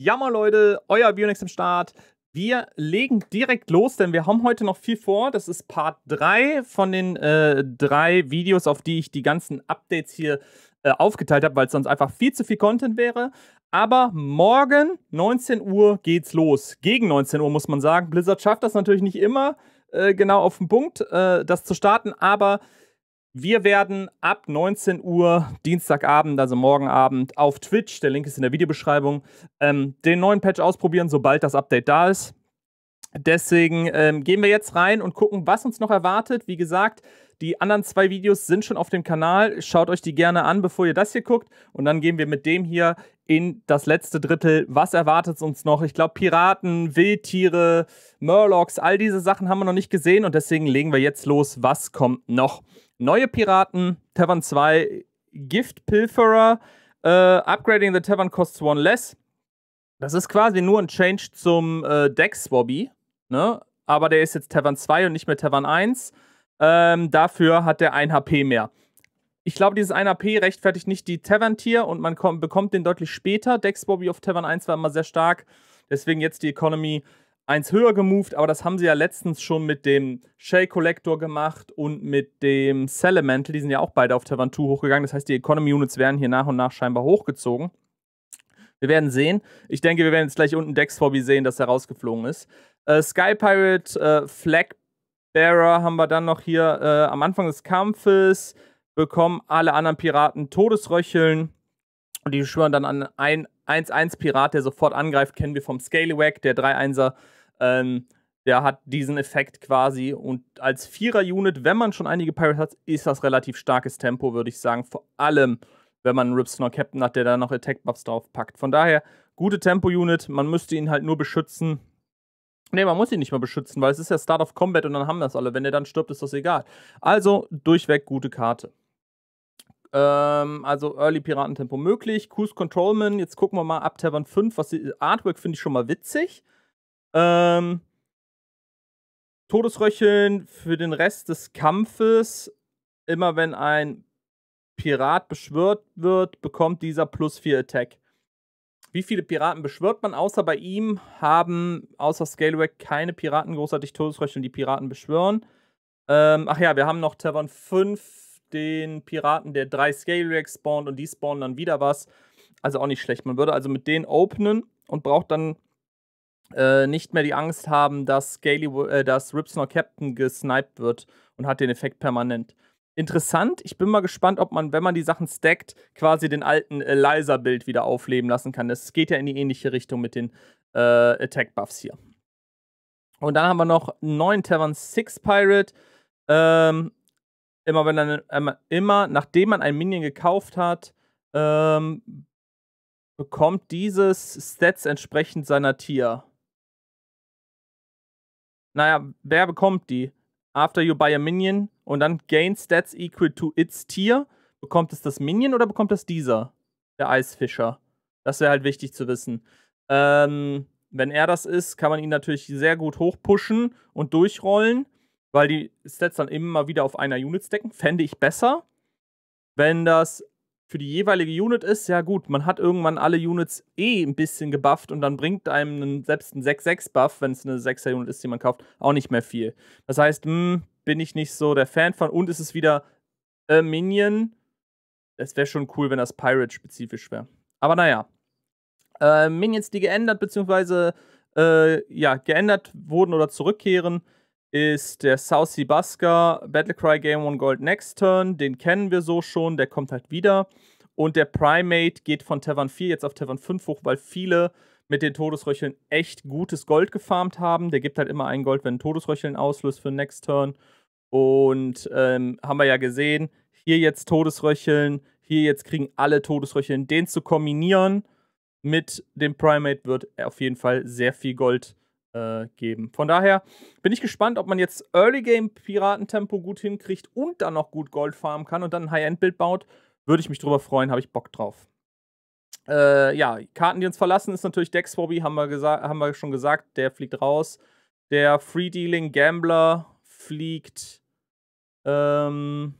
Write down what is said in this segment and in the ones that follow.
Jammer, Leute, euer Bionix im Start. Wir legen direkt los, denn wir haben heute noch viel vor. Das ist Part 3 von den äh, drei Videos, auf die ich die ganzen Updates hier äh, aufgeteilt habe, weil es sonst einfach viel zu viel Content wäre. Aber morgen, 19 Uhr, geht's los. Gegen 19 Uhr muss man sagen. Blizzard schafft das natürlich nicht immer äh, genau auf den Punkt, äh, das zu starten, aber wir werden ab 19 Uhr Dienstagabend, also morgen Abend, auf Twitch, der Link ist in der Videobeschreibung, ähm, den neuen Patch ausprobieren, sobald das Update da ist. Deswegen ähm, gehen wir jetzt rein und gucken, was uns noch erwartet. Wie gesagt, die anderen zwei Videos sind schon auf dem Kanal. Schaut euch die gerne an, bevor ihr das hier guckt. Und dann gehen wir mit dem hier in das letzte Drittel. Was erwartet uns noch? Ich glaube, Piraten, Wildtiere, Murlocs, all diese Sachen haben wir noch nicht gesehen. Und deswegen legen wir jetzt los. Was kommt noch? Neue Piraten, Tavern 2, Gift Pilferer, äh, Upgrading the Tavern costs one less. Das ist quasi nur ein Change zum äh, Deck Swabby, ne? Aber der ist jetzt Tavern 2 und nicht mehr Tavern 1. Ähm, dafür hat der 1 HP mehr. Ich glaube, dieses 1 HP rechtfertigt nicht die Tavern-Tier und man bekommt den deutlich später. Deck Swabby auf Tavern 1 war immer sehr stark. Deswegen jetzt die Economy eins höher gemoved, aber das haben sie ja letztens schon mit dem Shell Collector gemacht und mit dem Selemental. Die sind ja auch beide auf Tavern 2 hochgegangen. Das heißt, die Economy Units werden hier nach und nach scheinbar hochgezogen. Wir werden sehen. Ich denke, wir werden jetzt gleich unten Dex Hobby sehen, dass er rausgeflogen ist. Äh, Sky Pirate äh, Flag Bearer haben wir dann noch hier äh, am Anfang des Kampfes. Bekommen alle anderen Piraten Todesröcheln. Und die schwören dann an einen 1-1-Pirat, der sofort angreift, kennen wir vom Scalywag, der 3-1er ähm, der hat diesen Effekt quasi. Und als Vierer-Unit, wenn man schon einige Pirates hat, ist das relativ starkes Tempo, würde ich sagen. Vor allem, wenn man einen Ripsnor Captain hat, der da noch Attack-Buffs draufpackt. Von daher, gute Tempo-Unit. Man müsste ihn halt nur beschützen. Ne, man muss ihn nicht mal beschützen, weil es ist ja Start of Combat und dann haben das alle. Wenn er dann stirbt, ist das egal. Also, durchweg gute Karte. Ähm, also Early Piratentempo möglich. Cruise Controlman, jetzt gucken wir mal ab Tavern 5. Was die, Artwork finde ich schon mal witzig. Ähm, Todesröcheln für den Rest des Kampfes. Immer wenn ein Pirat beschwört wird, bekommt dieser plus 4 Attack. Wie viele Piraten beschwört man? Außer bei ihm haben außer Scalewag keine Piraten großartig Todesröcheln, die Piraten beschwören. Ähm, ach ja, wir haben noch Tavern 5, den Piraten, der drei Scalewags spawnt und die spawnen dann wieder was. Also auch nicht schlecht. Man würde also mit denen openen und braucht dann äh, nicht mehr die Angst haben, dass, Gaily, äh, dass Ripsnor Captain gesniped wird und hat den Effekt permanent. Interessant, ich bin mal gespannt, ob man, wenn man die Sachen stackt, quasi den alten Eliza-Bild wieder aufleben lassen kann. Das geht ja in die ähnliche Richtung mit den äh, Attack-Buffs hier. Und dann haben wir noch einen neuen Tavern 6 Pirate. Ähm, immer, wenn dann, ähm, immer nachdem man ein Minion gekauft hat, ähm, bekommt dieses Stats entsprechend seiner Tier. Naja, wer bekommt die? After you buy a Minion und dann gain stats equal to its tier. Bekommt es das Minion oder bekommt es dieser? Der Eisfischer. Das wäre halt wichtig zu wissen. Ähm, wenn er das ist, kann man ihn natürlich sehr gut hochpushen und durchrollen, weil die Stats dann immer wieder auf einer Unit stecken. Fände ich besser. Wenn das für die jeweilige Unit ist, ja gut, man hat irgendwann alle Units eh ein bisschen gebufft und dann bringt einem einen, selbst ein 6-6-Buff, wenn es eine 6er-Unit ist, die man kauft, auch nicht mehr viel. Das heißt, mh, hm, bin ich nicht so der Fan von und ist es ist wieder äh, Minion. Es wäre schon cool, wenn das Pirate-spezifisch wäre. Aber naja. Äh, Minions, die geändert bzw. Äh, ja, geändert wurden oder zurückkehren, ist der South Sea Basker Battlecry Game One Gold Next Turn. Den kennen wir so schon, der kommt halt wieder. Und der Primate geht von Tavern 4 jetzt auf Tavern 5 hoch, weil viele mit den Todesröcheln echt gutes Gold gefarmt haben. Der gibt halt immer ein Gold, wenn ein Todesröcheln auslöst für Next Turn. Und ähm, haben wir ja gesehen, hier jetzt Todesröcheln, hier jetzt kriegen alle Todesröcheln. Den zu kombinieren mit dem Primate wird auf jeden Fall sehr viel Gold äh, äh, geben. Von daher bin ich gespannt, ob man jetzt Early Game Piratentempo gut hinkriegt und dann noch gut Gold farmen kann und dann ein High-End-Bild baut. Würde ich mich drüber freuen, habe ich Bock drauf. Äh, ja, Karten, die uns verlassen, ist natürlich Dex haben wir, haben wir schon gesagt, der fliegt raus. Der Free Dealing Gambler fliegt ähm,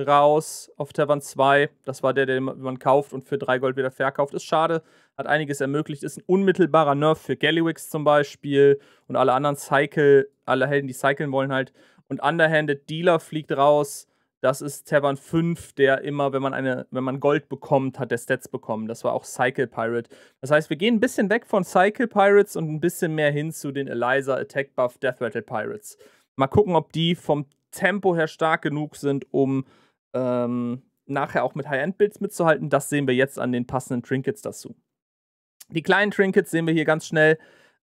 raus auf Tavern 2. Das war der, den man kauft und für 3 Gold wieder verkauft. Ist schade, hat einiges ermöglicht, ist ein unmittelbarer Nerf für Gallywix zum Beispiel und alle anderen Cycle, alle Helden, die cyclen wollen halt. Und Underhanded Dealer fliegt raus. Das ist Tavern 5, der immer, wenn man eine, wenn man Gold bekommt, hat der Stats bekommen. Das war auch Cycle Pirate. Das heißt, wir gehen ein bisschen weg von Cycle Pirates und ein bisschen mehr hin zu den Eliza Attack Buff Death Rattle Pirates. Mal gucken, ob die vom Tempo her stark genug sind, um ähm, nachher auch mit High-End-Builds mitzuhalten. Das sehen wir jetzt an den passenden Trinkets dazu. Die kleinen Trinkets sehen wir hier ganz schnell.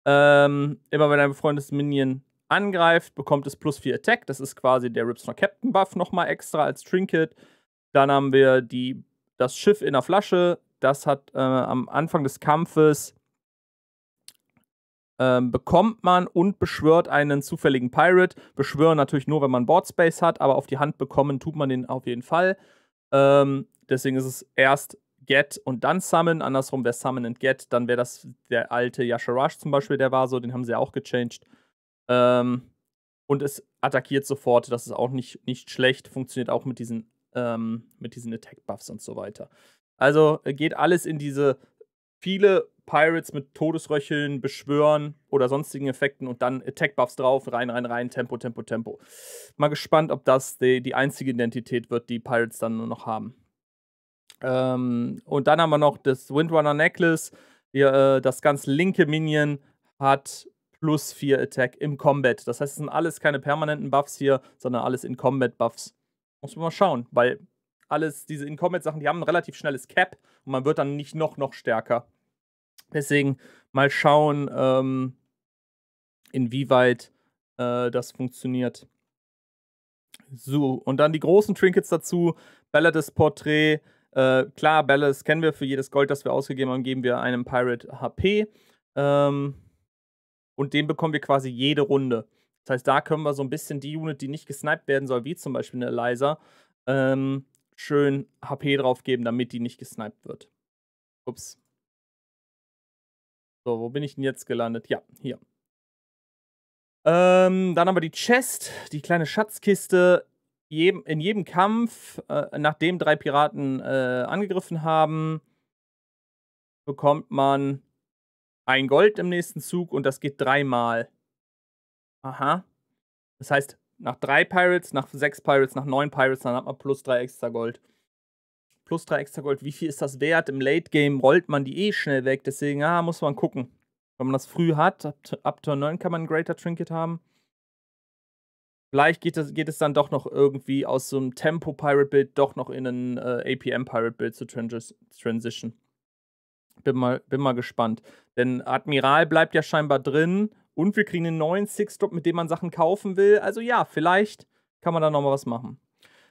Ähm, immer wenn ein befreundetes Minion angreift, bekommt es plus 4 Attack. Das ist quasi der Ripsnor Captain Buff nochmal extra als Trinket. Dann haben wir die, das Schiff in der Flasche. Das hat äh, am Anfang des Kampfes ähm, bekommt man und beschwört einen zufälligen Pirate. Beschwören natürlich nur, wenn man Boardspace hat, aber auf die Hand bekommen tut man den auf jeden Fall. Ähm, deswegen ist es erst Get und dann Summon, andersrum wäre Summon and Get, dann wäre das der alte Yasharash zum Beispiel, der war so, den haben sie ja auch gechanged. Ähm, und es attackiert sofort, das ist auch nicht, nicht schlecht, funktioniert auch mit diesen, ähm, mit diesen Attack-Buffs und so weiter. Also äh, geht alles in diese viele Pirates mit Todesröcheln, Beschwören oder sonstigen Effekten und dann Attack-Buffs drauf, rein, rein, rein, Tempo, Tempo, Tempo. Mal gespannt, ob das die, die einzige Identität wird, die Pirates dann nur noch haben. Ähm, und dann haben wir noch das Windrunner Necklace. Wir, äh, das ganz linke Minion hat plus 4 Attack im Combat. Das heißt, es sind alles keine permanenten Buffs hier, sondern alles in Combat Buffs. Muss man mal schauen, weil alles diese in Combat Sachen, die haben ein relativ schnelles Cap und man wird dann nicht noch noch stärker. Deswegen mal schauen, ähm, inwieweit äh, das funktioniert. So, und dann die großen Trinkets dazu. Ballades Portrait. Äh, klar, Ballas kennen wir. Für jedes Gold, das wir ausgegeben haben, geben wir einem Pirate HP. Ähm, und den bekommen wir quasi jede Runde. Das heißt, da können wir so ein bisschen die Unit, die nicht gesniped werden soll, wie zum Beispiel eine Eliza, ähm, schön HP drauf geben, damit die nicht gesniped wird. Ups. So, wo bin ich denn jetzt gelandet? Ja, hier. Ähm, dann haben wir die Chest, die kleine Schatzkiste jedem, in jedem Kampf, äh, nachdem drei Piraten äh, angegriffen haben, bekommt man ein Gold im nächsten Zug und das geht dreimal. Aha. Das heißt, nach drei Pirates, nach sechs Pirates, nach neun Pirates, dann hat man plus drei extra Gold. Plus drei extra Gold, wie viel ist das wert? Im Late Game rollt man die eh schnell weg, deswegen ah, muss man gucken. Wenn man das früh hat, ab, ab Turn 9 kann man ein Greater Trinket haben. Vielleicht geht, das, geht es dann doch noch irgendwie aus so einem Tempo-Pirate-Build doch noch in ein äh, APM-Pirate-Build zu trans transition. Bin mal, bin mal gespannt. Denn Admiral bleibt ja scheinbar drin und wir kriegen einen neuen Six-Drop, mit dem man Sachen kaufen will. Also ja, vielleicht kann man da nochmal was machen.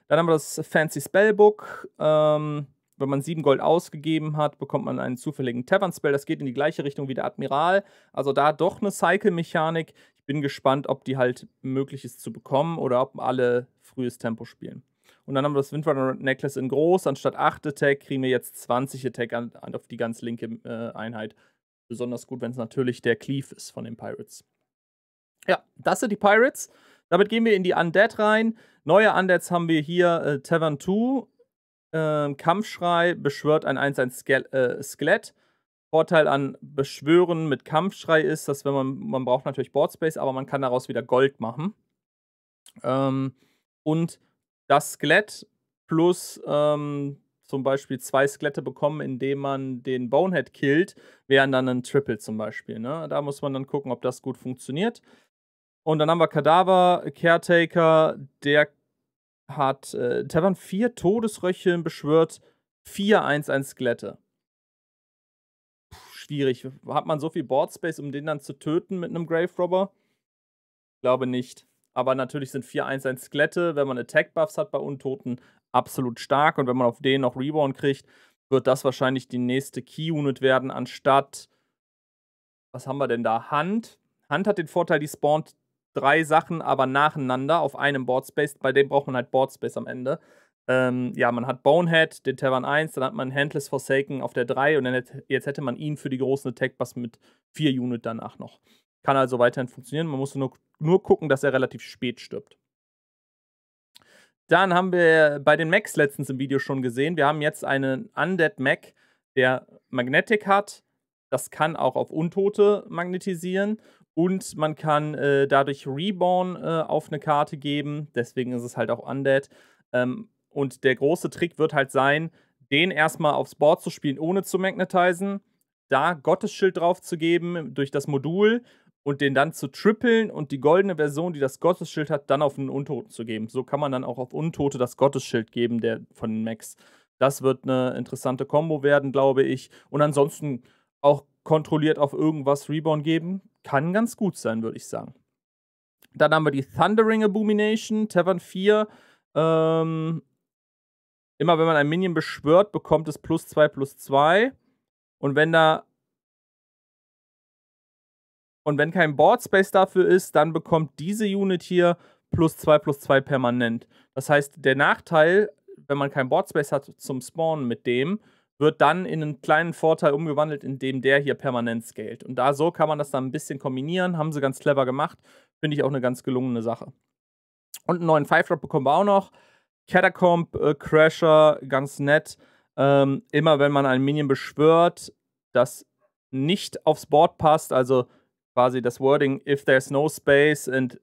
Dann haben wir das Fancy Spellbook. Ähm, wenn man 7 Gold ausgegeben hat, bekommt man einen zufälligen Tavern-Spell. Das geht in die gleiche Richtung wie der Admiral. Also da doch eine Cycle-Mechanik bin gespannt, ob die halt möglich ist zu bekommen oder ob alle frühes Tempo spielen. Und dann haben wir das Windrunner Necklace in groß. Anstatt 8 Attack kriegen wir jetzt 20 Attack an, an auf die ganz linke äh, Einheit. Besonders gut, wenn es natürlich der Cleave ist von den Pirates. Ja, das sind die Pirates. Damit gehen wir in die Undead rein. Neue Undeads haben wir hier äh, Tavern 2. Äh, Kampfschrei beschwört ein 1-1 äh, Skelett. Vorteil an Beschwören mit Kampfschrei ist, dass wenn man, man braucht natürlich Boardspace, aber man kann daraus wieder Gold machen. Ähm, und das Skelett plus ähm, zum Beispiel zwei Skelette bekommen, indem man den Bonehead killt, wären dann ein Triple zum Beispiel. Ne? Da muss man dann gucken, ob das gut funktioniert. Und dann haben wir Kadaver, Caretaker, der hat äh, Tavern vier Todesröcheln beschwört, 4-1-1 Skelette schwierig. Hat man so viel Boardspace, um den dann zu töten mit einem Grave Robber? Ich glaube nicht. Aber natürlich sind 4-1-1 Skelette, wenn man Attack-Buffs hat bei Untoten, absolut stark. Und wenn man auf den noch Reborn kriegt, wird das wahrscheinlich die nächste Key-Unit werden, anstatt. Was haben wir denn da? Hand. Hand hat den Vorteil, die spawnt drei Sachen, aber nacheinander auf einem Boardspace. Bei dem braucht man halt Boardspace am Ende. Ähm, ja, man hat Bonehead, den Tavern 1, dann hat man Handless Forsaken auf der 3 und dann hätte, jetzt hätte man ihn für die großen Attack bus mit 4 Unit danach noch. Kann also weiterhin funktionieren. Man muss nur, nur gucken, dass er relativ spät stirbt. Dann haben wir bei den Macs letztens im Video schon gesehen. Wir haben jetzt einen Undead Mac, der Magnetic hat. Das kann auch auf Untote magnetisieren. Und man kann äh, dadurch Reborn äh, auf eine Karte geben. Deswegen ist es halt auch Undead. Ähm, und der große Trick wird halt sein, den erstmal aufs Board zu spielen, ohne zu magnetisen, da Gottesschild drauf zu geben durch das Modul und den dann zu trippeln und die goldene Version, die das Gottesschild hat, dann auf einen Untoten zu geben. So kann man dann auch auf Untote das Gottesschild geben, der von den Max. Das wird eine interessante Combo werden, glaube ich. Und ansonsten auch kontrolliert auf irgendwas Reborn geben. Kann ganz gut sein, würde ich sagen. Dann haben wir die Thundering Abomination, Tavern 4. Ähm, Immer wenn man ein Minion beschwört, bekommt es plus 2 plus 2. Und wenn da. Und wenn kein Board Space dafür ist, dann bekommt diese Unit hier plus 2 plus 2 permanent. Das heißt, der Nachteil, wenn man kein Board Space hat zum Spawnen mit dem, wird dann in einen kleinen Vorteil umgewandelt, indem der hier permanent scaled. Und da so kann man das dann ein bisschen kombinieren, haben sie ganz clever gemacht. Finde ich auch eine ganz gelungene Sache. Und einen neuen Five Drop bekommen wir auch noch. Catacomb äh, Crasher, ganz nett. Ähm, immer wenn man ein Minion beschwört, das nicht aufs Board passt, also quasi das Wording, if there's no space and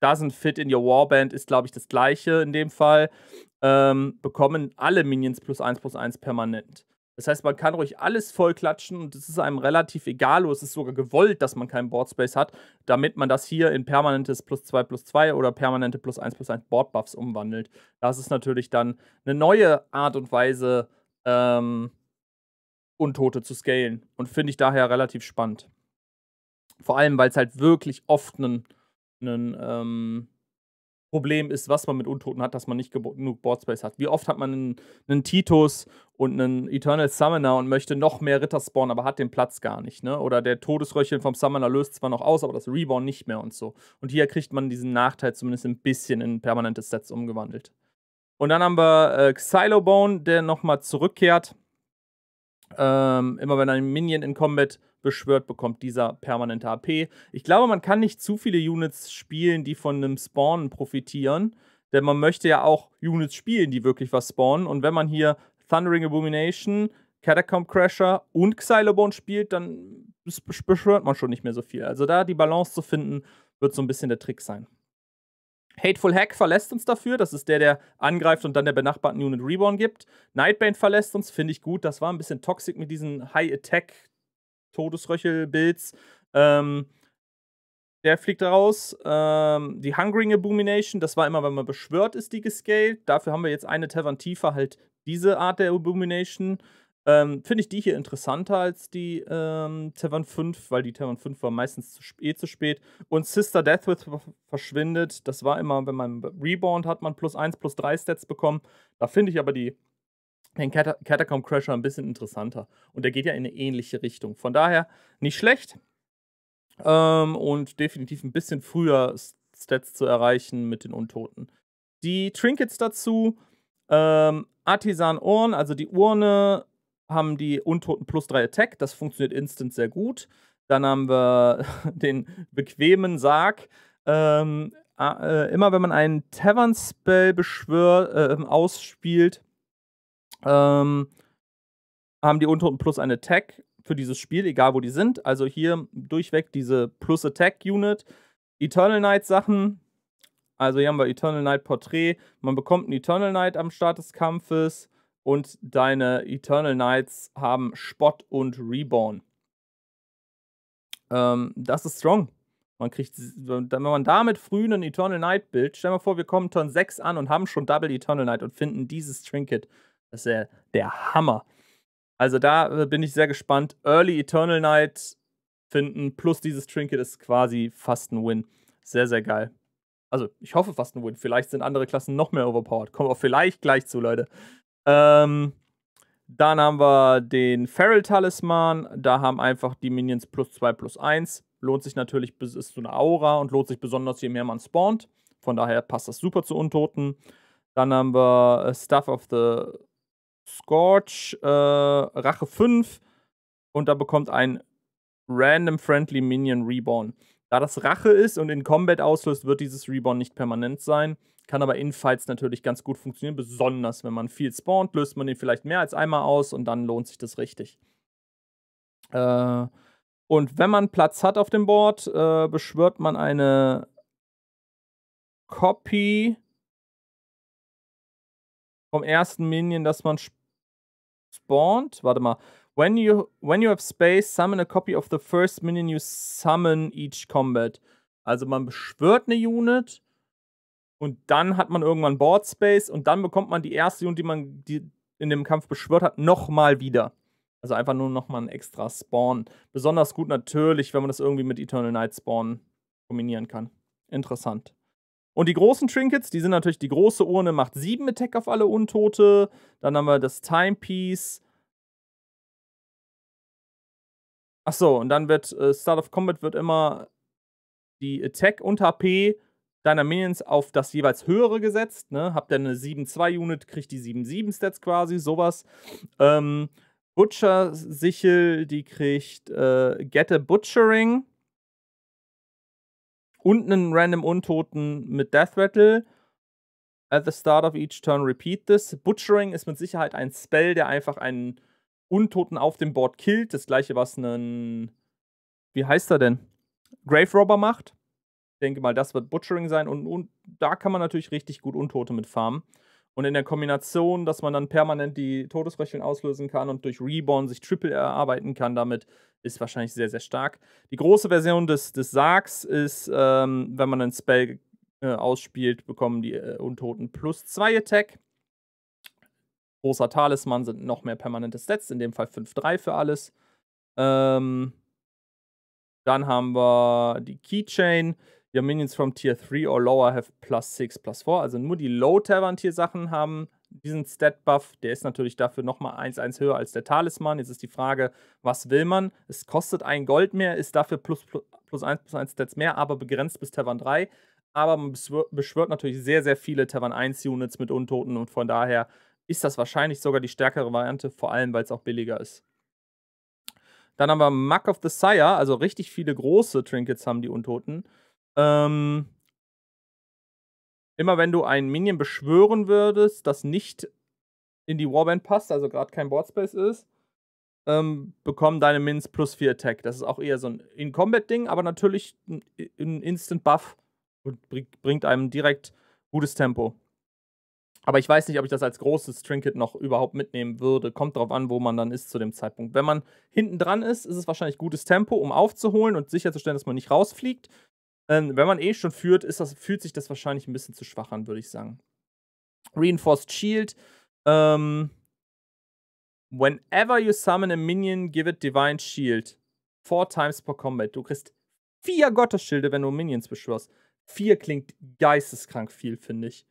doesn't fit in your warband, ist, glaube ich, das gleiche in dem Fall, ähm, bekommen alle Minions plus 1 plus 1 permanent. Das heißt, man kann ruhig alles voll klatschen und es ist einem relativ egal, oder es ist sogar gewollt, dass man keinen Boardspace hat, damit man das hier in permanentes plus 2 plus 2 oder permanente plus 1 plus 1 Boardbuffs umwandelt. Das ist natürlich dann eine neue Art und Weise, ähm, Untote zu scalen. Und finde ich daher relativ spannend. Vor allem, weil es halt wirklich oft einen, einen ähm, Problem ist, was man mit Untoten hat, dass man nicht genug Boardspace hat. Wie oft hat man einen, einen Titus und einen Eternal Summoner und möchte noch mehr Ritter spawnen, aber hat den Platz gar nicht, ne? Oder der Todesröcheln vom Summoner löst zwar noch aus, aber das Reborn nicht mehr und so. Und hier kriegt man diesen Nachteil zumindest ein bisschen in permanentes Sets umgewandelt. Und dann haben wir äh, Xylobone, der nochmal zurückkehrt ähm, immer wenn ein Minion in Combat beschwört, bekommt dieser permanente AP. Ich glaube, man kann nicht zu viele Units spielen, die von einem Spawn profitieren, denn man möchte ja auch Units spielen, die wirklich was spawnen. Und wenn man hier Thundering Abomination, Catacomb Crasher und Xylobone spielt, dann beschwört man schon nicht mehr so viel. Also da die Balance zu finden, wird so ein bisschen der Trick sein. Hateful Hack verlässt uns dafür. Das ist der, der angreift und dann der benachbarten Unit Reborn gibt. Nightbane verlässt uns, finde ich gut. Das war ein bisschen toxic mit diesen High-Attack-Todesröchel-Builds. Ähm, der fliegt raus. Ähm, die Hungering Abomination, das war immer, wenn man beschwört ist, die gescaled. Dafür haben wir jetzt eine Tavern tiefer, halt diese Art der Abomination. Ähm, Finde ich die hier interessanter als die ähm, Tavern 5, weil die Tavern 5 war meistens zu eh zu spät. Und Sister Deathwith verschwindet. Das war immer, wenn man Rebound hat, man plus 1, plus 3 Stats bekommen. Da finde ich aber die, den Cat Catacomb Crasher ein bisschen interessanter. Und der geht ja in eine ähnliche Richtung. Von daher nicht schlecht. Ähm, und definitiv ein bisschen früher Stats zu erreichen mit den Untoten. Die Trinkets dazu. Ähm, Artisan Urn, also die Urne haben die Untoten plus 3 Attack, das funktioniert instant sehr gut. Dann haben wir den bequemen Sarg. Ähm, äh, immer wenn man einen Tavern-Spell äh, ausspielt, ähm, haben die Untoten plus eine Attack für dieses Spiel, egal wo die sind. Also hier durchweg diese plus Attack Unit. Eternal Knight Sachen. Also hier haben wir Eternal Knight Porträt. Man bekommt einen Eternal Knight am Start des Kampfes und deine Eternal Knights haben Spot und Reborn. Ähm, das ist strong. Man kriegt, wenn man damit früh einen Eternal Knight bildet, stell mal vor, wir kommen Turn 6 an und haben schon Double Eternal Knight und finden dieses Trinket. Das ist ja der Hammer. Also da äh, bin ich sehr gespannt. Early Eternal Knight finden plus dieses Trinket ist quasi fast ein Win. Sehr, sehr geil. Also ich hoffe fast ein Win. Vielleicht sind andere Klassen noch mehr overpowered. Kommen wir vielleicht gleich zu, Leute. Ähm, dann haben wir den Feral-Talisman. Da haben einfach die Minions plus 2 plus 1. Lohnt sich natürlich, ist so eine Aura und lohnt sich besonders, je mehr man spawnt. Von daher passt das super zu Untoten. Dann haben wir äh, Stuff of the Scorch, äh, Rache 5. Und da bekommt ein Random Friendly Minion Reborn. Da das Rache ist und in Combat auslöst, wird dieses Reborn nicht permanent sein. Kann aber in Fights natürlich ganz gut funktionieren, besonders wenn man viel spawnt, löst man ihn vielleicht mehr als einmal aus und dann lohnt sich das richtig. Äh, und wenn man Platz hat auf dem Board, äh, beschwört man eine Copy vom ersten Minion, das man spawnt. Warte mal. When you, when you have space, summon a copy of the first minion you summon each combat. Also man beschwört eine Unit und dann hat man irgendwann Board Space und dann bekommt man die erste Unit, die man die in dem Kampf beschwört hat, nochmal wieder. Also einfach nur nochmal ein extra Spawn. Besonders gut natürlich, wenn man das irgendwie mit Eternal Night Spawn kombinieren kann. Interessant. Und die großen Trinkets, die sind natürlich die große Urne, macht sieben Attack auf alle Untote. Dann haben wir das Timepiece. Achso, und dann wird äh, Start of Combat wird immer die Attack und HP deiner Minions auf das jeweils höhere gesetzt. Ne? Habt ihr eine 7-2-Unit, kriegt die 7-7-Stats quasi, sowas. Ähm, Butcher-Sichel, die kriegt äh, Get a Butchering und einen random Untoten mit Death Rattle. At the start of each turn, repeat this. Butchering ist mit Sicherheit ein Spell, der einfach einen Untoten auf dem Board killt. Das gleiche, was einen. Wie heißt er denn? Grave Robber macht denke mal, das wird Butchering sein und, und da kann man natürlich richtig gut Untote mit farmen. Und in der Kombination, dass man dann permanent die Todesröcheln auslösen kann und durch Reborn sich Triple erarbeiten kann, damit ist wahrscheinlich sehr, sehr stark. Die große Version des, des Sargs ist, ähm, wenn man einen Spell äh, ausspielt, bekommen die äh, Untoten plus 2 Attack. Großer Talisman sind noch mehr permanente Stats, in dem Fall 5-3 für alles. Ähm, dann haben wir die Keychain. Your Minions from Tier 3 or lower have plus 6, plus 4. Also nur die Low-Tavern-Tier-Sachen haben diesen Stat-Buff. Der ist natürlich dafür nochmal 1-1 höher als der Talisman. Jetzt ist die Frage, was will man? Es kostet ein Gold mehr, ist dafür plus, plus, plus 1 plus 1 Stats mehr, aber begrenzt bis Tavern 3. Aber man beschwört natürlich sehr, sehr viele Tavern 1-Units mit Untoten und von daher ist das wahrscheinlich sogar die stärkere Variante, vor allem weil es auch billiger ist. Dann haben wir Muck of the Sire, also richtig viele große Trinkets haben die Untoten. Ähm, immer wenn du ein Minion beschwören würdest, das nicht in die Warband passt, also gerade kein Boardspace ist, ähm, bekommen deine Mins plus 4 Attack. Das ist auch eher so ein In-Combat-Ding, aber natürlich ein, ein Instant-Buff und bringt einem direkt gutes Tempo. Aber ich weiß nicht, ob ich das als großes Trinket noch überhaupt mitnehmen würde. Kommt drauf an, wo man dann ist zu dem Zeitpunkt. Wenn man hinten dran ist, ist es wahrscheinlich gutes Tempo, um aufzuholen und sicherzustellen, dass man nicht rausfliegt. Ähm, wenn man eh schon führt, ist das, fühlt sich das wahrscheinlich ein bisschen zu schwach an, würde ich sagen. Reinforced Shield. Ähm, whenever you summon a minion, give it Divine Shield. Four times per Combat. Du kriegst vier Gottesschilde, wenn du Minions beschwörst. Vier klingt geisteskrank viel, finde ich.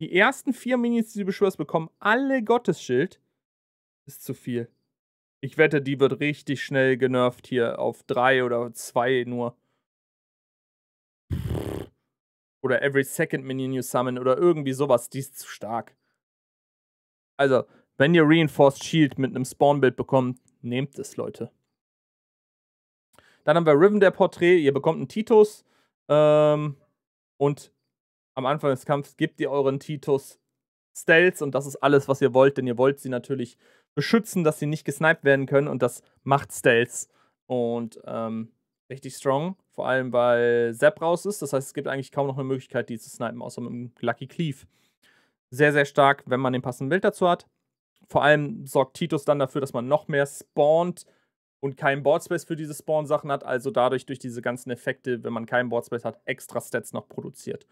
Die ersten vier Minions, die du beschwörst, bekommen alle Gottesschild. Ist zu viel. Ich wette, die wird richtig schnell genervt hier auf drei oder zwei nur. Oder every second Minion you summon oder irgendwie sowas, die ist zu stark. Also, wenn ihr Reinforced Shield mit einem Spawn-Bild bekommt, nehmt es, Leute. Dann haben wir Riven der Porträt, ihr bekommt einen Titus. Ähm, und am Anfang des Kampfes gebt ihr euren Titus Stealth und das ist alles, was ihr wollt, denn ihr wollt sie natürlich beschützen, dass sie nicht gesniped werden können und das macht Stealth. Und ähm, richtig strong. Vor allem, weil Sepp raus ist. Das heißt, es gibt eigentlich kaum noch eine Möglichkeit, die zu snipen, außer mit einem Lucky Cleave. Sehr, sehr stark, wenn man den passenden Bild dazu hat. Vor allem sorgt Titus dann dafür, dass man noch mehr spawnt und keinen Boardspace für diese Spawn-Sachen hat. Also dadurch durch diese ganzen Effekte, wenn man keinen Boardspace hat, extra Stats noch produziert.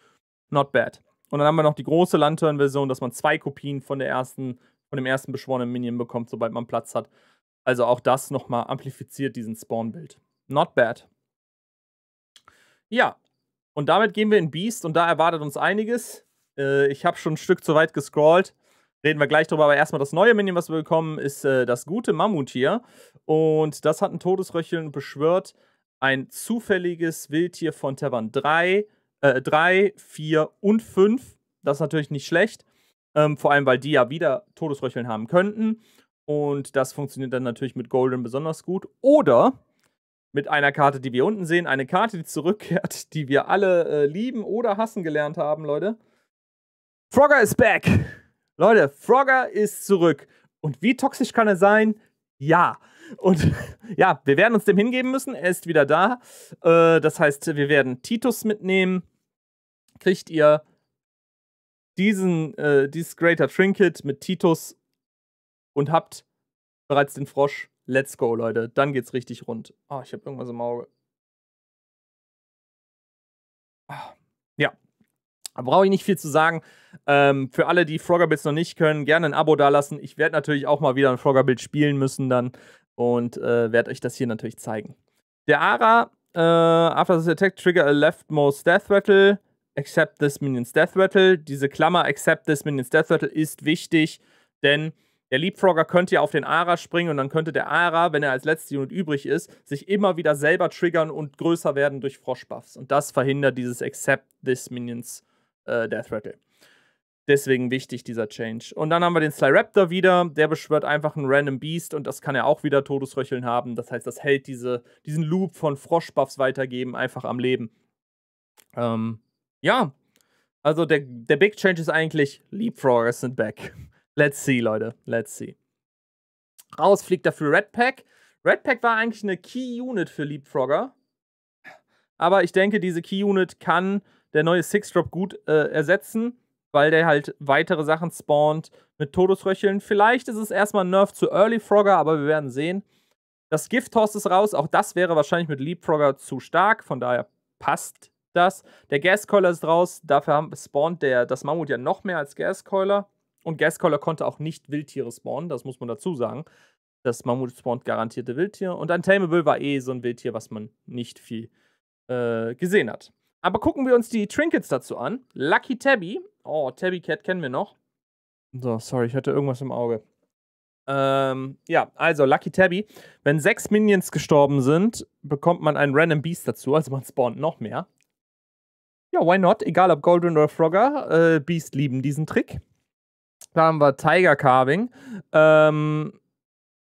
Not bad. Und dann haben wir noch die große Lantern-Version, dass man zwei Kopien von der ersten, von dem ersten beschworenen Minion bekommt, sobald man Platz hat. Also auch das nochmal amplifiziert diesen Spawn-Bild. Not bad. Ja, und damit gehen wir in Beast und da erwartet uns einiges. Äh, ich habe schon ein Stück zu weit gescrollt. Reden wir gleich drüber, aber erstmal das neue Minion, was wir bekommen, ist äh, das gute Mammutier. Und das hat ein Todesröcheln beschwört ein zufälliges Wildtier von Tavern 3, 3, 4 und 5. Das ist natürlich nicht schlecht. Ähm, vor allem, weil die ja wieder Todesröcheln haben könnten. Und das funktioniert dann natürlich mit Golden besonders gut. Oder mit einer Karte, die wir unten sehen, eine Karte, die zurückkehrt, die wir alle äh, lieben oder hassen gelernt haben, Leute. Frogger ist back! Leute, Frogger ist zurück. Und wie toxisch kann er sein? Ja. Und ja, wir werden uns dem hingeben müssen. Er ist wieder da. Äh, das heißt, wir werden Titus mitnehmen. Kriegt ihr diesen, äh, dieses Greater Trinket mit Titus und habt bereits den Frosch Let's go, Leute. Dann geht's richtig rund. oh, ich habe irgendwas im Auge. Ah. Ja. Brauche ich nicht viel zu sagen. Ähm, für alle, die Froggerbits noch nicht können, gerne ein Abo dalassen. Ich werde natürlich auch mal wieder ein Froggerbit spielen müssen dann und äh, werde euch das hier natürlich zeigen. Der Ara, äh, after this attack, trigger a leftmost death rattle, Accept this minion's death rattle. Diese Klammer, accept this minion's death rattle, ist wichtig, denn der Leapfrogger könnte ja auf den Ara springen und dann könnte der Ara, wenn er als letzte Unit übrig ist, sich immer wieder selber triggern und größer werden durch Froschbuffs. Und das verhindert dieses Accept this Minions äh, Death Rattle. Deswegen wichtig dieser Change. Und dann haben wir den Sly Raptor wieder. Der beschwört einfach einen Random Beast und das kann er auch wieder Todesröcheln haben. Das heißt, das hält diese, diesen Loop von Froschbuffs weitergeben einfach am Leben. Ähm, ja, also der, der Big Change ist eigentlich Leapfroggers sind back. Let's see, Leute. Let's see. Raus fliegt dafür Red Pack war eigentlich eine Key-Unit für Leapfrogger. Aber ich denke, diese Key-Unit kann der neue Six-Drop gut äh, ersetzen, weil der halt weitere Sachen spawnt mit Todesröcheln. Vielleicht ist es erstmal ein Nerf zu Early Frogger, aber wir werden sehen. Das Gift-Horst ist raus. Auch das wäre wahrscheinlich mit Leapfrogger zu stark. Von daher passt das. Der Gas Coiler ist raus. Dafür spawnt der, das Mammut ja noch mehr als Gas Coiler. Und Gascaller konnte auch nicht Wildtiere spawnen, das muss man dazu sagen. Das Mammut spawnt garantierte Wildtiere. Und Untamable war eh so ein Wildtier, was man nicht viel äh, gesehen hat. Aber gucken wir uns die Trinkets dazu an. Lucky Tabby. Oh, Tabby Cat kennen wir noch. So, sorry, ich hatte irgendwas im Auge. Ähm, ja, also Lucky Tabby. Wenn sechs Minions gestorben sind, bekommt man einen Random Beast dazu, also man spawnt noch mehr. Ja, why not? Egal ob Golden oder Frogger, äh, Beast lieben diesen Trick. Da haben wir Tiger Carving. Ähm,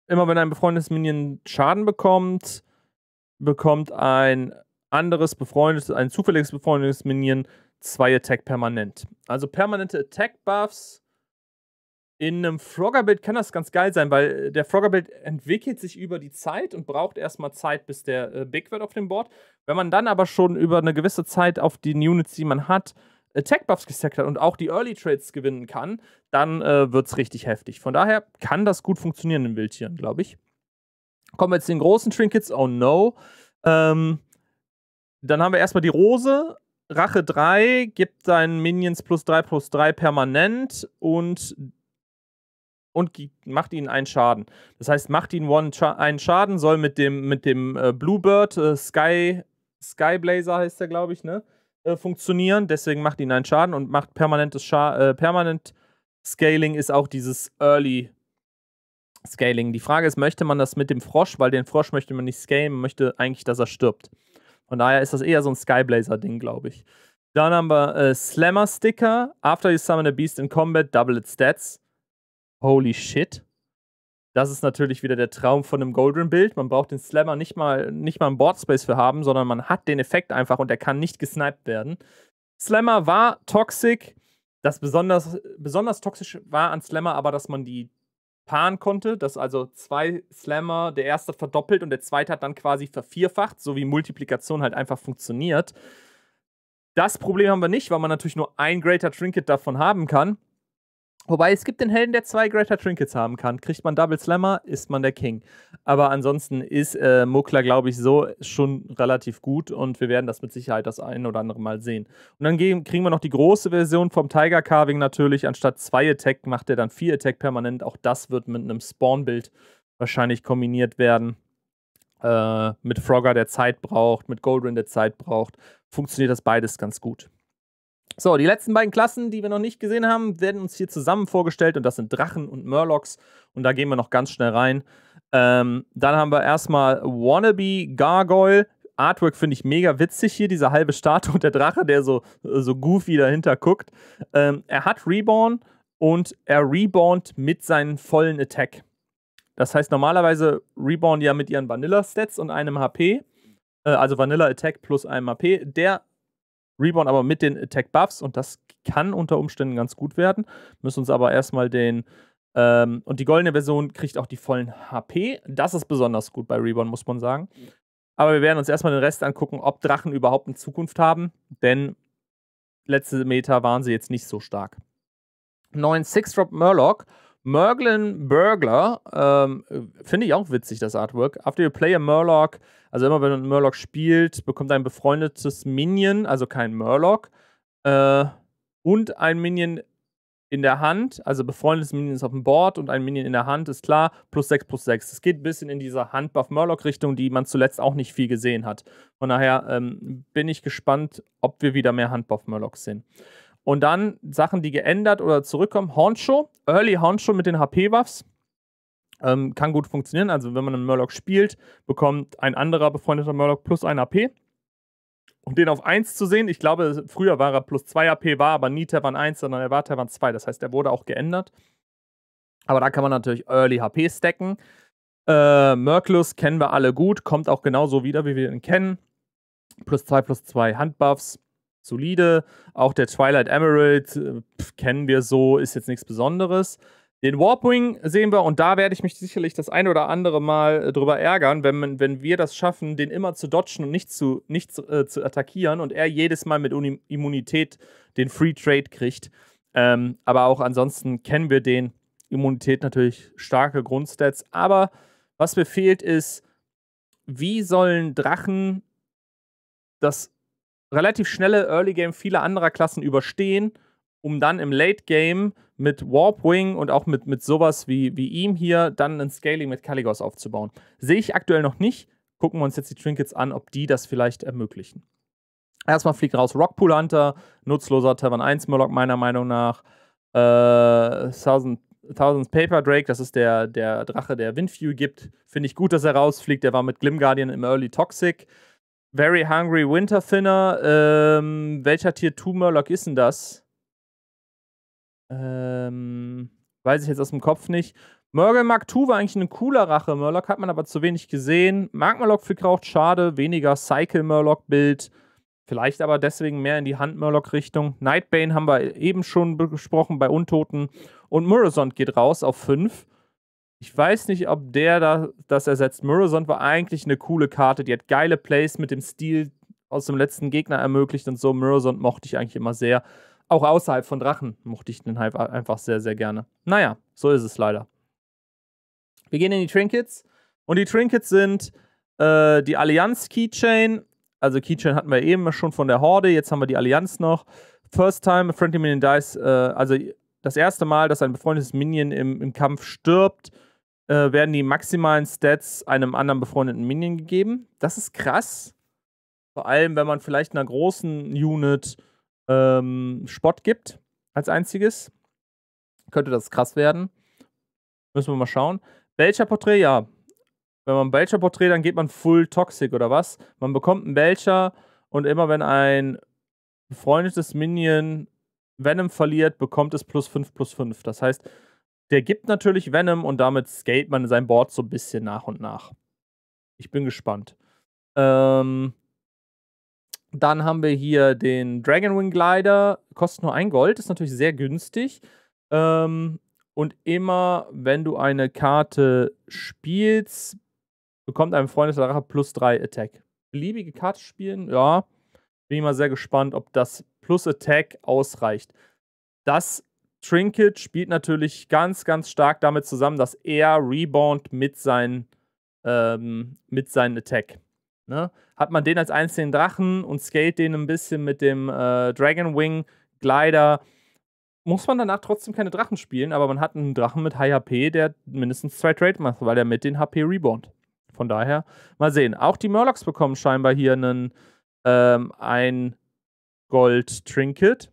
immer wenn ein befreundetes Minion Schaden bekommt, bekommt ein anderes befreundetes, ein zufälliges befreundetes Minion zwei Attack permanent. Also permanente Attack Buffs. In einem Frogger-Build kann das ganz geil sein, weil äh, der Frogger-Build entwickelt sich über die Zeit und braucht erstmal Zeit, bis der äh, Big wird auf dem Board. Wenn man dann aber schon über eine gewisse Zeit auf die Units, die man hat, Attack-Buffs gestackt hat und auch die Early-Trades gewinnen kann, dann äh, wird es richtig heftig. Von daher kann das gut funktionieren in Wildtieren, glaube ich. Kommen wir jetzt zu den großen Trinkets. Oh no. Ähm, dann haben wir erstmal die Rose. Rache 3 gibt deinen Minions plus 3 plus 3 permanent und, und macht ihnen einen Schaden. Das heißt, macht ihnen one einen Schaden, soll mit dem, mit dem äh, Bluebird, äh, Sky, Blazer heißt der, glaube ich, ne? Äh, funktionieren, deswegen macht ihn einen Schaden und macht permanentes Scha äh, permanent Scaling ist auch dieses Early Scaling. Die Frage ist, möchte man das mit dem Frosch, weil den Frosch möchte man nicht scalen, möchte eigentlich, dass er stirbt. Von daher ist das eher so ein Skyblazer-Ding, glaube ich. Dann haben wir äh, Slammer Sticker. After you summon a beast in combat, double its stats. Holy shit. Das ist natürlich wieder der Traum von einem golden Build. Man braucht den Slammer nicht mal, nicht mal einen Boardspace für haben, sondern man hat den Effekt einfach und er kann nicht gesniped werden. Slammer war toxisch. Das besonders, besonders toxisch war an Slammer aber, dass man die paaren konnte, dass also zwei Slammer, der erste verdoppelt und der zweite hat dann quasi vervierfacht, so wie Multiplikation halt einfach funktioniert. Das Problem haben wir nicht, weil man natürlich nur ein Greater Trinket davon haben kann. Wobei es gibt den Helden, der zwei Greater Trinkets haben kann. Kriegt man Double Slammer, ist man der King. Aber ansonsten ist äh, Muckler, glaube ich, so schon relativ gut und wir werden das mit Sicherheit das ein oder andere Mal sehen. Und dann kriegen wir noch die große Version vom Tiger Carving natürlich. Anstatt zwei Attack macht er dann vier Attack permanent. Auch das wird mit einem Spawn-Bild wahrscheinlich kombiniert werden. Äh, mit Frogger, der Zeit braucht, mit Goldrin, der Zeit braucht. Funktioniert das beides ganz gut. So, die letzten beiden Klassen, die wir noch nicht gesehen haben, werden uns hier zusammen vorgestellt und das sind Drachen und Murlocs und da gehen wir noch ganz schnell rein. Ähm, dann haben wir erstmal Wannabe Gargoyle. Artwork finde ich mega witzig hier, diese halbe Statue und der Drache, der so, so goofy dahinter guckt. Ähm, er hat Reborn und er rebound mit seinen vollen Attack. Das heißt, normalerweise Reborn ja mit ihren Vanilla-Stats und einem HP, äh, also Vanilla Attack plus einem HP. Der Rebound aber mit den Attack Buffs und das kann unter Umständen ganz gut werden. Müssen uns aber erstmal den. Ähm, und die goldene Version kriegt auch die vollen HP. Das ist besonders gut bei Reborn, muss man sagen. Aber wir werden uns erstmal den Rest angucken, ob Drachen überhaupt eine Zukunft haben, denn letzte Meter waren sie jetzt nicht so stark. 9 Six Drop Murloc Merglin Burglar, ähm, finde ich auch witzig, das Artwork. After you play a Murloc, also immer wenn man Murloc spielt, bekommt ein befreundetes Minion, also kein Murloc, äh, und ein Minion in der Hand, also befreundetes Minion ist auf dem Board und ein Minion in der Hand, ist klar, plus 6, plus 6. Es geht ein bisschen in diese Handbuff-Murloc-Richtung, die man zuletzt auch nicht viel gesehen hat. Von daher ähm, bin ich gespannt, ob wir wieder mehr Handbuff-Murlocs sehen. Und dann Sachen, die geändert oder zurückkommen. Honcho, Early Honcho mit den HP-Buffs. Ähm, kann gut funktionieren. Also, wenn man einen Murloc spielt, bekommt ein anderer befreundeter Murloc plus ein AP. Und den auf 1 zu sehen, ich glaube, früher war er plus 2 AP, war aber nie Tavern 1, sondern er war Tavern 2. Das heißt, er wurde auch geändert. Aber da kann man natürlich Early HP stacken. Äh, Merklus kennen wir alle gut, kommt auch genauso wieder, wie wir ihn kennen. Plus 2, plus 2 Handbuffs solide. Auch der Twilight Emerald äh, kennen wir so, ist jetzt nichts Besonderes. Den Warpwing sehen wir und da werde ich mich sicherlich das ein oder andere Mal äh, drüber ärgern, wenn, man, wenn wir das schaffen, den immer zu dodgen und nicht zu, nicht zu, äh, zu attackieren und er jedes Mal mit Uni Immunität den Free Trade kriegt. Ähm, aber auch ansonsten kennen wir den. Immunität natürlich starke Grundstats. Aber was mir fehlt ist, wie sollen Drachen das relativ schnelle Early Game viele anderer Klassen überstehen, um dann im Late Game mit Warp Wing und auch mit, mit sowas wie, wie ihm hier dann ein Scaling mit Caligos aufzubauen. Sehe ich aktuell noch nicht. Gucken wir uns jetzt die Trinkets an, ob die das vielleicht ermöglichen. Erstmal fliegt raus Rockpool Hunter, nutzloser Tavern 1 Murloc meiner Meinung nach. Äh, Thousand, Thousands Paper Drake, das ist der, der Drache, der Windview gibt. Finde ich gut, dass er rausfliegt. Der war mit Glim Guardian im Early Toxic. Very Hungry Winterfinner. Ähm, welcher Tier 2 Murloc ist denn das? Ähm, weiß ich jetzt aus dem Kopf nicht. Murgle Mark 2 war eigentlich eine cooler Rache. Murloc hat man aber zu wenig gesehen. Mark Murloc für Kraucht, schade. Weniger Cycle Murloc Bild. Vielleicht aber deswegen mehr in die Hand Murloc Richtung. Nightbane haben wir eben schon besprochen bei Untoten. Und Murazond geht raus auf 5. Ich weiß nicht, ob der da das ersetzt. Murrosond war eigentlich eine coole Karte. Die hat geile Plays mit dem Stil aus dem letzten Gegner ermöglicht und so. Murrosond mochte ich eigentlich immer sehr. Auch außerhalb von Drachen mochte ich den Hype halt einfach sehr, sehr gerne. Naja, so ist es leider. Wir gehen in die Trinkets. Und die Trinkets sind äh, die Allianz Keychain. Also Keychain hatten wir eben schon von der Horde. Jetzt haben wir die Allianz noch. First time a friendly minion dies. Äh, also das erste Mal, dass ein befreundetes Minion im, im Kampf stirbt äh, werden die maximalen Stats einem anderen befreundeten Minion gegeben. Das ist krass. Vor allem, wenn man vielleicht einer großen Unit ähm, Spott gibt als einziges. Könnte das krass werden. Müssen wir mal schauen. Welcher Porträt? Ja. Wenn man Belcher Porträt, dann geht man full toxic oder was? Man bekommt einen Belcher und immer wenn ein befreundetes Minion Venom verliert, bekommt es plus 5 plus 5. Das heißt, der gibt natürlich Venom und damit scaled man sein Board so ein bisschen nach und nach. Ich bin gespannt. Ähm, dann haben wir hier den Dragonwing Glider. Kostet nur ein Gold, ist natürlich sehr günstig. Ähm, und immer, wenn du eine Karte spielst, bekommt ein Freund der Drache plus 3 Attack. Beliebige Karte spielen, ja. Bin ich mal sehr gespannt, ob das plus Attack ausreicht. Das Trinket spielt natürlich ganz, ganz stark damit zusammen, dass er rebound mit, sein, ähm, mit seinem Attack. Ne? Hat man den als einzelnen Drachen und scaled den ein bisschen mit dem äh, Dragon Wing Glider, muss man danach trotzdem keine Drachen spielen, aber man hat einen Drachen mit High HP, der mindestens zwei Trade macht, weil er mit den HP rebound. Von daher, mal sehen. Auch die Murlocs bekommen scheinbar hier einen, ähm, ein Gold-Trinket.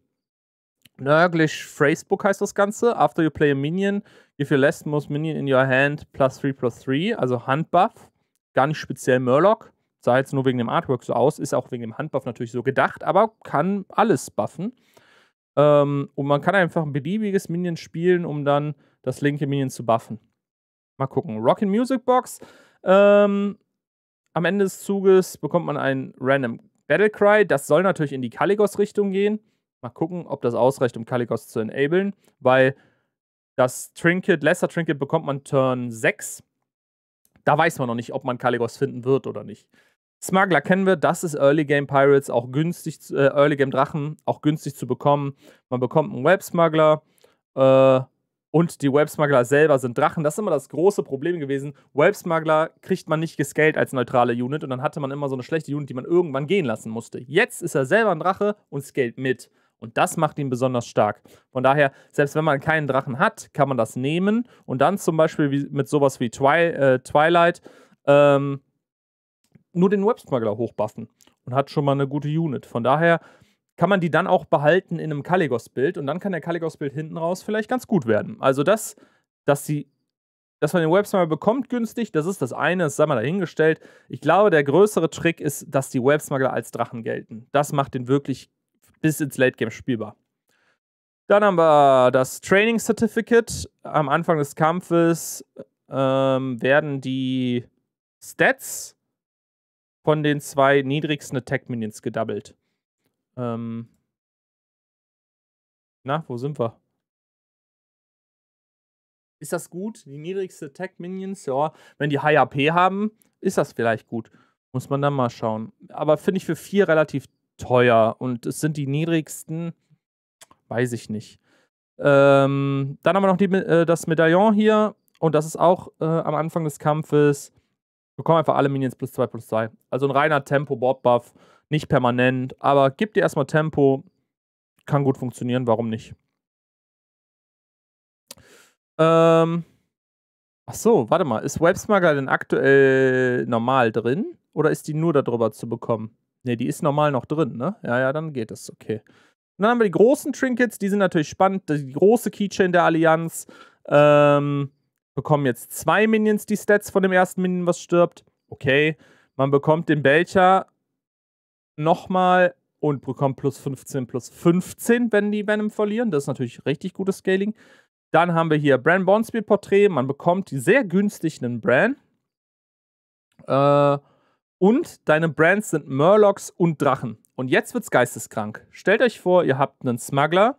Nörglich Phrasebook heißt das Ganze. After you play a Minion, give your last most Minion in your hand plus 3 plus 3, also Handbuff. Gar nicht speziell Murloc. Sah jetzt nur wegen dem Artwork so aus, ist auch wegen dem Handbuff natürlich so gedacht, aber kann alles buffen. Ähm, und man kann einfach ein beliebiges Minion spielen, um dann das linke Minion zu buffen. Mal gucken. Rockin' Music Box. Ähm, am Ende des Zuges bekommt man einen Random Battlecry. Das soll natürlich in die Kaligos-Richtung gehen. Mal gucken, ob das ausreicht, um Kaligos zu enablen, weil das Trinket, Lesser Trinket bekommt man Turn 6. Da weiß man noch nicht, ob man Kaligos finden wird oder nicht. Smuggler kennen wir, das ist Early Game Pirates auch günstig, äh, Early Game Drachen auch günstig zu bekommen. Man bekommt einen Web Smuggler äh, und die Web Smuggler selber sind Drachen. Das ist immer das große Problem gewesen. Web Smuggler kriegt man nicht gescaled als neutrale Unit und dann hatte man immer so eine schlechte Unit, die man irgendwann gehen lassen musste. Jetzt ist er selber ein Drache und scaled mit. Und das macht ihn besonders stark. Von daher, selbst wenn man keinen Drachen hat, kann man das nehmen und dann zum Beispiel wie, mit sowas wie Twi äh, Twilight ähm, nur den Websmuggler hochbuffen und hat schon mal eine gute Unit. Von daher kann man die dann auch behalten in einem Kaligos-Bild und dann kann der Kaligos-Bild hinten raus vielleicht ganz gut werden. Also das, dass sie dass man den Websmuggler bekommt günstig, das ist das eine, das sei mal dahingestellt. Ich glaube, der größere Trick ist, dass die Websmuggler als Drachen gelten. Das macht den wirklich bis ins Late Game spielbar. Dann haben wir das Training Certificate. Am Anfang des Kampfes ähm, werden die Stats von den zwei niedrigsten Attack Minions gedoubled. Ähm Na, wo sind wir? Ist das gut? Die niedrigste Attack Minions? Ja, wenn die High AP haben, ist das vielleicht gut. Muss man dann mal schauen. Aber finde ich für vier relativ teuer und es sind die niedrigsten, weiß ich nicht. Ähm, dann haben wir noch die, äh, das Medaillon hier und das ist auch äh, am Anfang des Kampfes. Bekommen einfach alle Minions plus 2 plus 2. Also ein reiner tempo bob buff nicht permanent, aber gib dir erstmal Tempo. Kann gut funktionieren, warum nicht? Ähm. Ach so, warte mal. Ist Websmuggler denn aktuell normal drin? Oder ist die nur darüber zu bekommen? Ne, die ist normal noch drin, ne? Ja, ja, dann geht das, okay. Und dann haben wir die großen Trinkets, die sind natürlich spannend. Die große Keychain der Allianz. Ähm, bekommen jetzt zwei Minions die Stats von dem ersten Minion, was stirbt. Okay. Man bekommt den Belcher nochmal und bekommt plus 15, plus 15, wenn die Venom verlieren. Das ist natürlich richtig gutes Scaling. Dann haben wir hier Bran Bonspiel Portrait. Man bekommt sehr günstig einen Bran. Äh, und deine Brands sind Murlocs und Drachen. Und jetzt wird's geisteskrank. Stellt euch vor, ihr habt einen Smuggler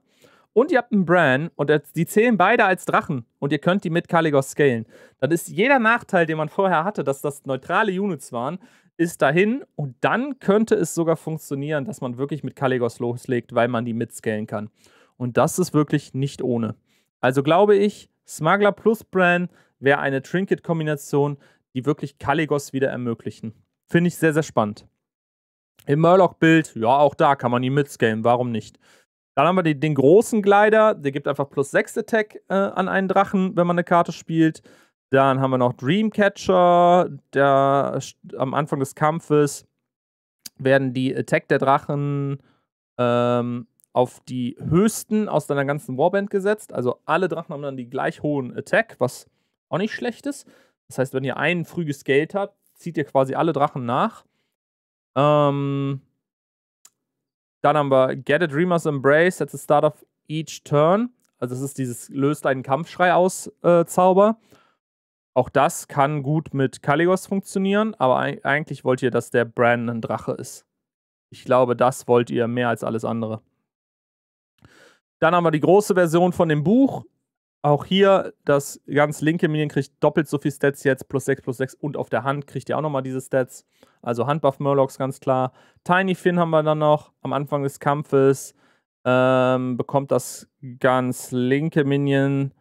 und ihr habt einen Bran und die zählen beide als Drachen und ihr könnt die mit Kaligos scalen. Dann ist jeder Nachteil, den man vorher hatte, dass das neutrale Units waren, ist dahin und dann könnte es sogar funktionieren, dass man wirklich mit Kaligos loslegt, weil man die mitscalen kann. Und das ist wirklich nicht ohne. Also glaube ich, Smuggler plus Bran wäre eine Trinket-Kombination, die wirklich Kaligos wieder ermöglichen. Finde ich sehr, sehr spannend. Im Murloc-Bild, ja, auch da kann man ihn mitscalen, warum nicht? Dann haben wir die, den großen Glider, der gibt einfach plus 6 Attack äh, an einen Drachen, wenn man eine Karte spielt. Dann haben wir noch Dreamcatcher, der am Anfang des Kampfes werden die Attack der Drachen ähm, auf die höchsten aus deiner ganzen Warband gesetzt. Also alle Drachen haben dann die gleich hohen Attack, was auch nicht schlecht ist. Das heißt, wenn ihr einen früh gescaled habt, zieht ihr quasi alle Drachen nach. Ähm, dann haben wir Get a Dreamer's Embrace at the start of each turn. Also das ist dieses löst einen Kampfschrei aus äh, Zauber. Auch das kann gut mit Caligos funktionieren, aber eigentlich wollt ihr, dass der Bran ein Drache ist. Ich glaube, das wollt ihr mehr als alles andere. Dann haben wir die große Version von dem Buch, auch hier, das ganz linke Minion kriegt doppelt so viel Stats jetzt, plus 6, plus 6 und auf der Hand kriegt ihr auch nochmal diese Stats. Also Handbuff Murlocs ganz klar. Tiny Finn haben wir dann noch am Anfang des Kampfes. Ähm, bekommt das ganz linke Minion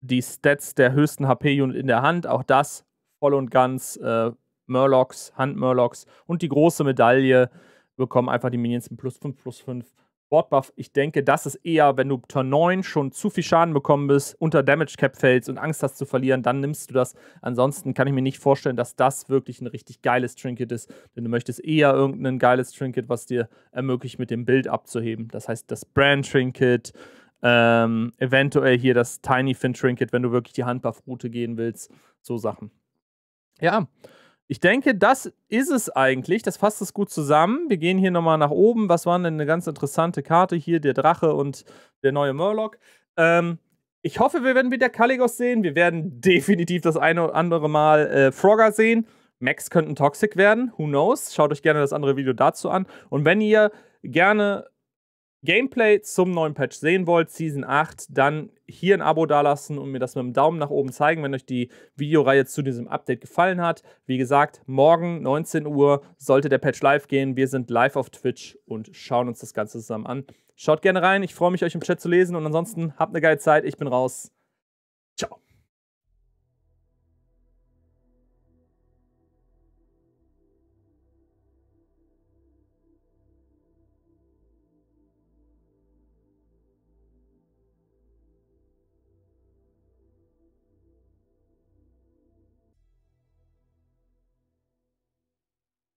die Stats der höchsten HP-Unit in der Hand. Auch das voll und ganz äh, Murlocs, Hand Murlocs und die große Medaille bekommen einfach die Minions mit plus 5, plus 5 Wardbuff, ich denke, das ist eher, wenn du Turn 9 schon zu viel Schaden bekommen bist, unter Damage Cap fällst und Angst hast zu verlieren, dann nimmst du das. Ansonsten kann ich mir nicht vorstellen, dass das wirklich ein richtig geiles Trinket ist, denn du möchtest eher irgendein geiles Trinket, was dir ermöglicht, mit dem Bild abzuheben. Das heißt, das Brand Trinket, ähm, eventuell hier das Tiny Fin Trinket, wenn du wirklich die Handbuff-Route gehen willst, so Sachen. Ja, ich denke, das ist es eigentlich. Das fasst es gut zusammen. Wir gehen hier nochmal nach oben. Was war denn eine ganz interessante Karte? Hier der Drache und der neue Murloc. Ähm, ich hoffe, wir werden wieder Kaligos sehen. Wir werden definitiv das eine oder andere Mal äh, Frogger sehen. Max könnten toxic werden. Who knows? Schaut euch gerne das andere Video dazu an. Und wenn ihr gerne Gameplay zum neuen Patch sehen wollt, Season 8, dann hier ein Abo dalassen und mir das mit dem Daumen nach oben zeigen, wenn euch die Videoreihe zu diesem Update gefallen hat. Wie gesagt, morgen 19 Uhr sollte der Patch live gehen. Wir sind live auf Twitch und schauen uns das Ganze zusammen an. Schaut gerne rein, ich freue mich, euch im Chat zu lesen und ansonsten habt eine geile Zeit. Ich bin raus. Ciao.